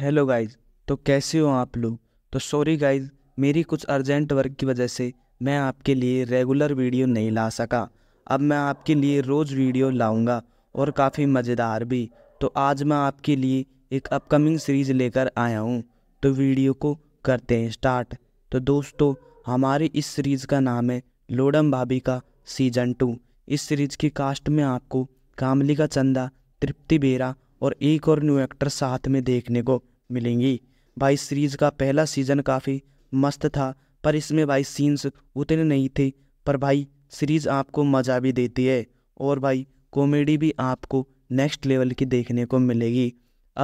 hello guys तो कैसे हो आप लोग तो सॉरी गाइज मेरी कुछ अर्जेंट वर्क की वजह से मैं आपके लिए रेगुलर वीडियो नहीं ला सका अब मैं आपके लिए रोज़ वीडियो लाऊंगा और काफ़ी मज़ेदार भी तो आज मैं आपके लिए एक अपकमिंग सीरीज़ लेकर आया हूँ तो वीडियो को करते हैं स्टार्ट तो दोस्तों हमारी इस सीरीज़ का नाम है लोडम भाभी का सीजन टू इस सीरीज़ की कास्ट में आपको कामली का चंदा तृप्ति बेरा और एक और न्यू एक्टर साथ में देखने को मिलेंगी भाई सीरीज़ का पहला सीज़न काफ़ी मस्त था पर इसमें भाई सीन्स उतने नहीं थे पर भाई सीरीज़ आपको मज़ा भी देती है और भाई कॉमेडी भी आपको नेक्स्ट लेवल की देखने को मिलेगी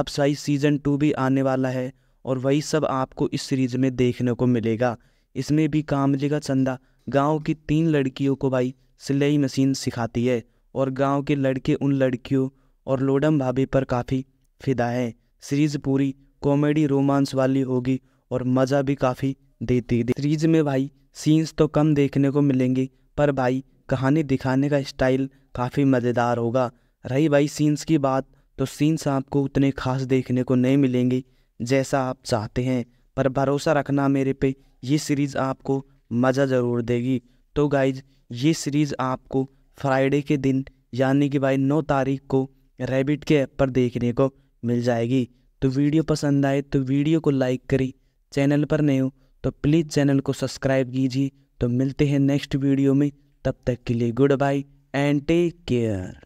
अब साइज सीज़न टू भी आने वाला है और वही सब आपको इस सीरीज़ में देखने को मिलेगा इसमें भी कामली का चंदा गांव की तीन लड़कियों को भाई सिलाई मशीन सिखाती है और गांव के लड़के उन लड़कियों और लोडम भाभी पर काफ़ी फिदा है सीरीज़ पूरी कॉमेडी रोमांस वाली होगी और मज़ा भी काफ़ी देती है सीरीज़ में भाई सीन्स तो कम देखने को मिलेंगे पर भाई कहानी दिखाने का स्टाइल काफ़ी मज़ेदार होगा रही भाई सीन्स की बात तो सीन्स आपको उतने खास देखने को नहीं मिलेंगे जैसा आप चाहते हैं पर भरोसा रखना मेरे पे ये सीरीज़ आपको मज़ा ज़रूर देगी तो गाइज ये सीरीज़ आपको फ्राइडे के दिन यानी कि भाई नौ तारीख को रेबिट के ऐप पर देखने को मिल जाएगी तो वीडियो पसंद आए तो वीडियो को लाइक करें चैनल पर नए हो तो प्लीज़ चैनल को सब्सक्राइब कीजिए तो मिलते हैं नेक्स्ट वीडियो में तब तक के लिए goodbye and take care